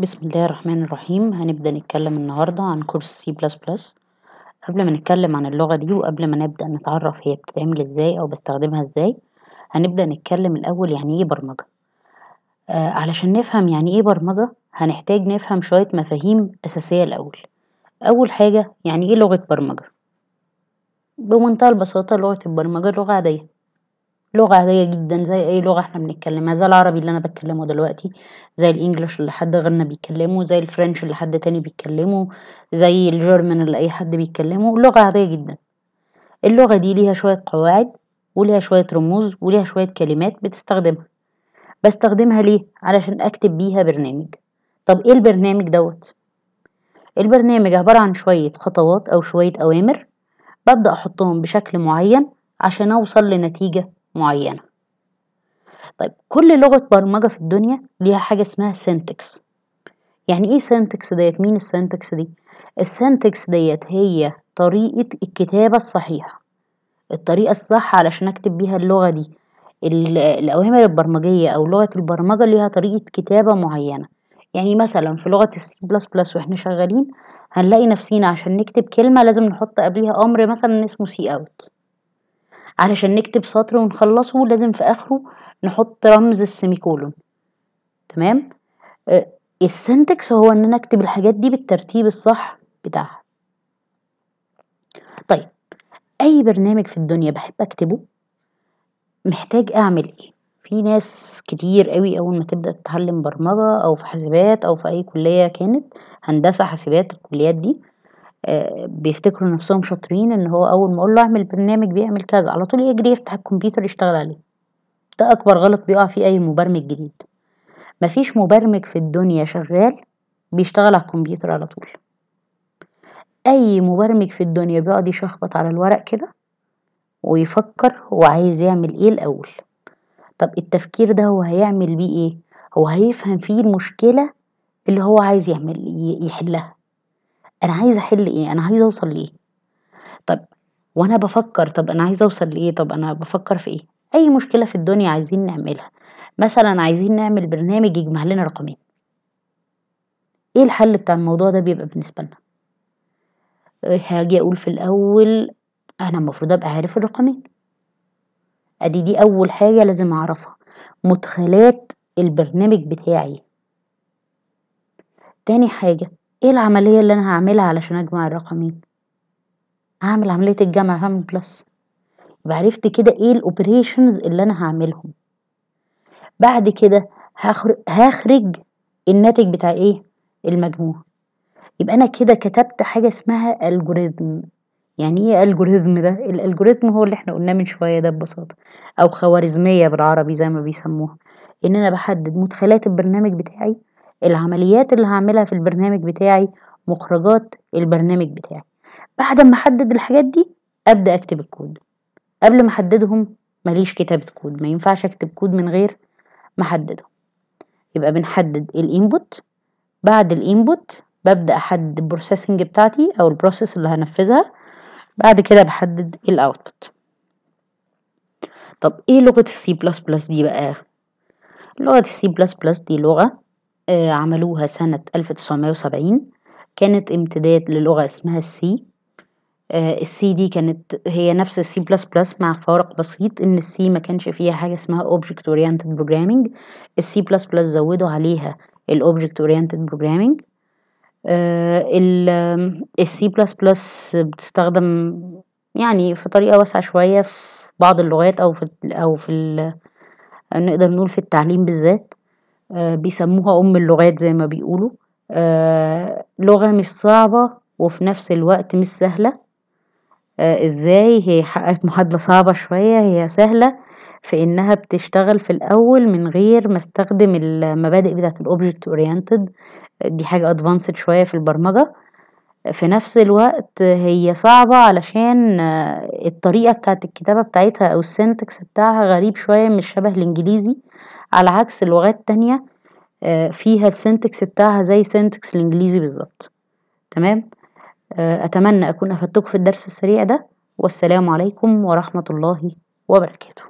بسم الله الرحمن الرحيم هنبدأ نتكلم النهاردة عن كورس سي بلس بلس قبل ما نتكلم عن اللغة دي وقبل ما نبدأ نتعرف هي بتتعمل ازاي او بستخدمها ازاي هنبدأ نتكلم الأول يعني ايه برمجة آه علشان نفهم يعني ايه برمجة هنحتاج نفهم شوية مفاهيم أساسية الأول أول حاجة يعني ايه لغة برمجة بمنتهى البساطة لغة البرمجة لغة عادية لغة عادية جدا زي أي لغة احنا بنتكلمها زي العربي اللي أنا بتكلمه دلوقتي زي الإنجليش اللي حد غيرنا بيتكلمه زي الفرنش اللي حد تاني بيتكلمه زي الجيرمن اللي أي حد بيتكلمه لغة عادية جدا اللغة دي ليها شوية قواعد وليها شوية رموز وليها شوية كلمات بتستخدمها بستخدمها ليه؟ علشان أكتب بيها برنامج طب إيه البرنامج دوت؟ البرنامج عبارة عن شوية خطوات أو شوية أوامر ببدأ أحطهم بشكل معين عشان أوصل لنتيجة معينة طيب كل لغة برمجة في الدنيا ليها حاجة اسمها سينتكس يعني ايه سينتكس ديت مين السينتكس دي السينتكس ديت هي طريقة الكتابة الصحيحة الطريقة الصح علشان اكتب بيها اللغة دي الأوامر البرمجية أو لغة البرمجة ليها طريقة كتابة معينة يعني مثلا في لغة السي بلس بلس واحنا شغالين هنلاقي نفسينا عشان نكتب كلمة لازم نحط قبليها أمر مثلا اسمه سي أوت علشان نكتب سطر ونخلصه لازم في اخره نحط رمز السيميكولون تمام آه، السنتكس هو ان انا اكتب الحاجات دي بالترتيب الصح بتاعها طيب اي برنامج في الدنيا بحب اكتبه محتاج اعمل ايه في ناس كتير قوي اول ما تبدا تتعلم برمجه او في حاسبات او في اي كليه كانت هندسه حاسبات الكليات دي آه، بيفتكروا نفسهم شاطرين ان هو اول ما اقول له اعمل برنامج بيعمل كذا على طول يجري يفتح الكمبيوتر يشتغل عليه ده اكبر غلط بيقع فيه اي مبرمج جديد مفيش مبرمج في الدنيا شغال بيشتغل على الكمبيوتر على طول اي مبرمج في الدنيا بيقعد يشخبط على الورق كده ويفكر هو عايز يعمل ايه الاول طب التفكير ده هو هيعمل بيه ايه هو هيفهم فيه المشكله اللي هو عايز يعمل يحلها انا عايزه احل ايه انا عايزه اوصل لايه طب وانا بفكر طب انا عايزه اوصل لايه طب انا بفكر في ايه اي مشكله في الدنيا عايزين نعملها مثلا عايزين نعمل برنامج يجمع لنا رقمين ايه الحل بتاع الموضوع ده بيبقى بالنسبه لنا هاجي اقول في الاول انا المفروض ابقى عارف الرقمين ادي دي اول حاجه لازم اعرفها مدخلات البرنامج بتاعي تاني حاجه إيه العملية اللي أنا هعملها علشان أجمع الرقمين؟ هعمل عملية الجمع هعمل بلس يبقى عرفت كده إيه الأوبريشنز اللي أنا هعملهم بعد كده هخرج الناتج بتاع إيه؟ المجموع يبقى أنا كده كتبت حاجة اسمها الجوريزم يعني ايه الجوريزم ده الالجوريزم هو اللي احنا قلناه من شويه ده ببساطه او خوارزميه بالعربي زي ما بيسموها ان انا بحدد مدخلات البرنامج بتاعي العمليات اللي هعملها في البرنامج بتاعي مخرجات البرنامج بتاعي بعد ما احدد الحاجات دي ابدا اكتب الكود قبل ما احددهم ماليش كتابه كود ما ينفعش اكتب كود من غير ما احدده يبقى بنحدد الانبوت بعد الانبوت ببدا احدد البروسيسنج بتاعتي او البروسيس اللي هنفذها بعد كده بحدد الاوتبوت طب ايه لغه السي بلس بلس دي بقى لغه السي بلس بلس دي لغه آه، عملوها سنة 1970 كانت امتداد للغة اسمها السي آه، السي دي كانت هي نفس السي بلس بلس مع فارق بسيط ان السي ما كانش فيها حاجه اسمها Object Oriented Programming السي بلس بلس زودوا عليها Object Oriented Programming السي بلس بلس بتستخدم يعني في طريقه واسعه شويه في بعض اللغات او في او في نقدر نقول في التعليم بالذات آه، بيسموها أم اللغات زي ما بيقولوا آه، لغة مش صعبة وفي نفس الوقت مش سهلة آه، ازاي هي حققت محادله صعبة شوية هي سهلة في انها بتشتغل في الاول من غير ما استخدم المبادئ بتاعة الاوبجكت اورينتد دي حاجة ادفانسد شوية في البرمجة في نفس الوقت هي صعبة علشان الطريقة بتاعت الكتابة بتاعتها او السنتكس بتاعها غريب شوية مش شبه الانجليزي على عكس لغات تانية آه، فيها السنتكس بتاعها زي سنتكس الانجليزي بالظبط تمام آه، اتمنى اكون افدتكم في الدرس السريع ده والسلام عليكم ورحمه الله وبركاته